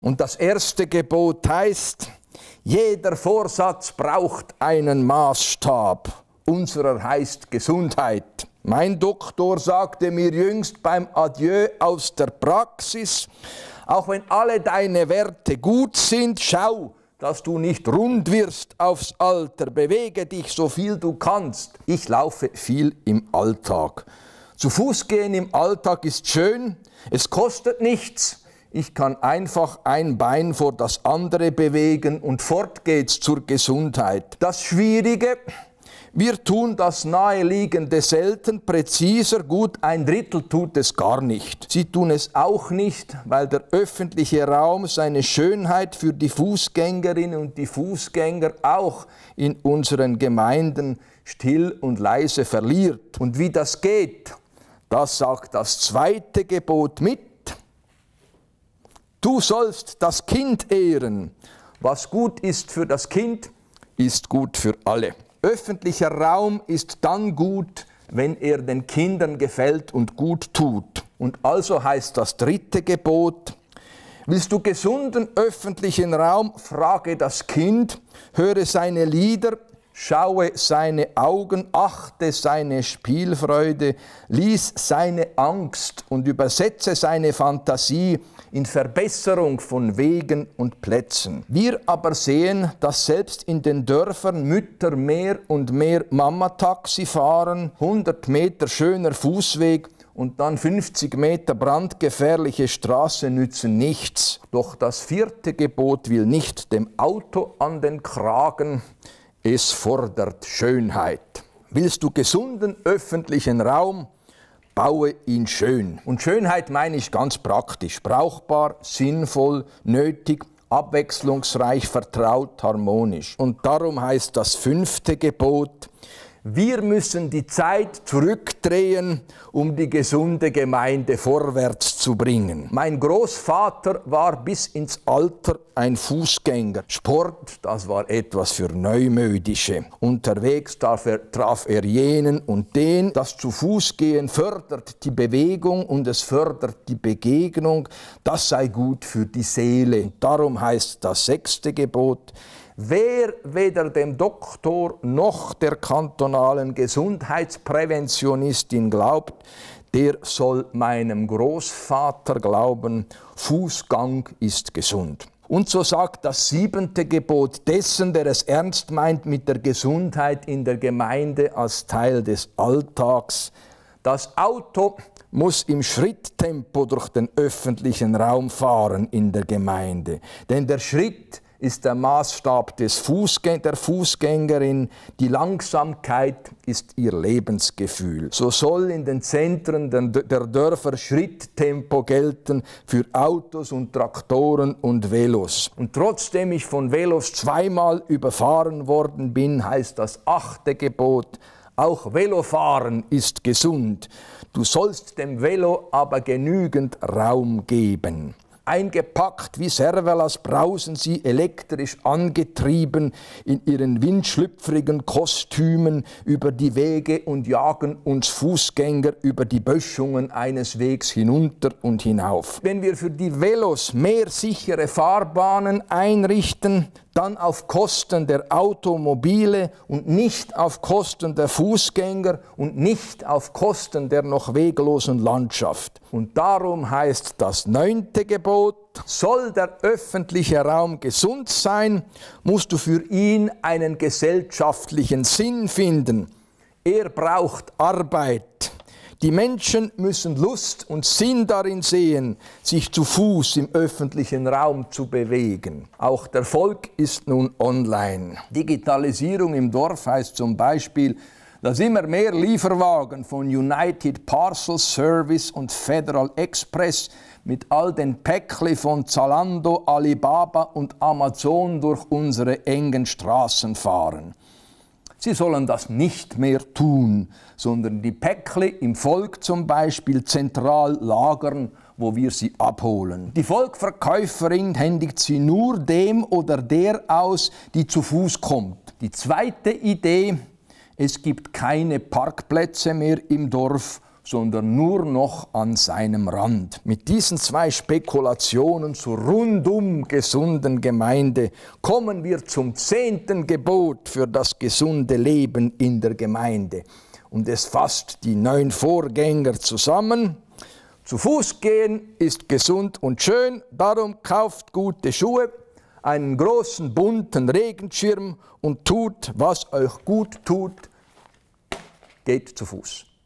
Und das erste Gebot heißt, jeder Vorsatz braucht einen Maßstab. Unserer heißt Gesundheit. Mein Doktor sagte mir jüngst beim Adieu aus der Praxis, auch wenn alle deine Werte gut sind, schau, dass du nicht rund wirst aufs Alter. Bewege dich so viel du kannst. Ich laufe viel im Alltag. Zu Fuß gehen im Alltag ist schön, es kostet nichts ich kann einfach ein Bein vor das andere bewegen und fort geht's zur Gesundheit. Das Schwierige, wir tun das Naheliegende selten, präziser, gut, ein Drittel tut es gar nicht. Sie tun es auch nicht, weil der öffentliche Raum seine Schönheit für die Fußgängerinnen und die Fußgänger auch in unseren Gemeinden still und leise verliert. Und wie das geht, das sagt das zweite Gebot mit. Du sollst das Kind ehren. Was gut ist für das Kind, ist gut für alle. Öffentlicher Raum ist dann gut, wenn er den Kindern gefällt und gut tut. Und also heißt das dritte Gebot, willst du gesunden öffentlichen Raum, frage das Kind, höre seine Lieder, Schaue seine Augen, achte seine Spielfreude, lies seine Angst und übersetze seine Fantasie in Verbesserung von Wegen und Plätzen. Wir aber sehen, dass selbst in den Dörfern Mütter mehr und mehr Mama-Taxi fahren, 100 Meter schöner Fußweg und dann 50 Meter brandgefährliche Straße nützen nichts. Doch das vierte Gebot will nicht dem Auto an den Kragen, es fordert Schönheit. Willst du gesunden öffentlichen Raum, baue ihn schön. Und Schönheit meine ich ganz praktisch, brauchbar, sinnvoll, nötig, abwechslungsreich, vertraut, harmonisch. Und darum heißt das fünfte Gebot, wir müssen die Zeit zurückdrehen, um die gesunde Gemeinde vorwärts zu bringen. Mein Großvater war bis ins Alter ein Fußgänger. Sport, das war etwas für Neumödische. Unterwegs traf er, traf er jenen und den. Das zu Fuß gehen fördert die Bewegung und es fördert die Begegnung. Das sei gut für die Seele. Darum heißt das sechste Gebot, Wer weder dem Doktor noch der kantonalen Gesundheitspräventionistin glaubt, der soll meinem Großvater glauben, Fußgang ist gesund. Und so sagt das siebente Gebot dessen, der es ernst meint mit der Gesundheit in der Gemeinde als Teil des Alltags, das Auto muss im Schritttempo durch den öffentlichen Raum fahren in der Gemeinde. Denn der Schritt ist der Maßstab des Fußgäng der Fußgängerin, die Langsamkeit ist ihr Lebensgefühl. So soll in den Zentren der Dörfer Schritttempo gelten für Autos und Traktoren und Velos. Und trotzdem ich von Velos zweimal überfahren worden bin, heißt das achte Gebot, auch Velofahren ist gesund. Du sollst dem Velo aber genügend Raum geben eingepackt wie Servalas brausen sie elektrisch angetrieben in ihren windschlüpfrigen Kostümen über die Wege und jagen uns Fußgänger über die Böschungen eines Wegs hinunter und hinauf. Wenn wir für die Velos mehr sichere Fahrbahnen einrichten, dann auf Kosten der Automobile und nicht auf Kosten der Fußgänger und nicht auf Kosten der noch weglosen Landschaft. Und darum heißt das neunte Gebot, soll der öffentliche Raum gesund sein, musst du für ihn einen gesellschaftlichen Sinn finden. Er braucht Arbeit. Die Menschen müssen Lust und Sinn darin sehen, sich zu Fuß im öffentlichen Raum zu bewegen. Auch der Volk ist nun online. Digitalisierung im Dorf heißt zum Beispiel, dass immer mehr Lieferwagen von United Parcel Service und Federal Express mit all den Päckli von Zalando, Alibaba und Amazon durch unsere engen Straßen fahren. Sie sollen das nicht mehr tun, sondern die Päckle im Volk zum Beispiel zentral lagern, wo wir sie abholen. Die Volkverkäuferin händigt sie nur dem oder der aus, die zu Fuß kommt. Die zweite Idee, es gibt keine Parkplätze mehr im Dorf sondern nur noch an seinem Rand. Mit diesen zwei Spekulationen zur rundum gesunden Gemeinde kommen wir zum zehnten Gebot für das gesunde Leben in der Gemeinde. Und es fasst die neun Vorgänger zusammen. Zu Fuß gehen ist gesund und schön, darum kauft gute Schuhe, einen großen bunten Regenschirm und tut, was euch gut tut, geht zu Fuß.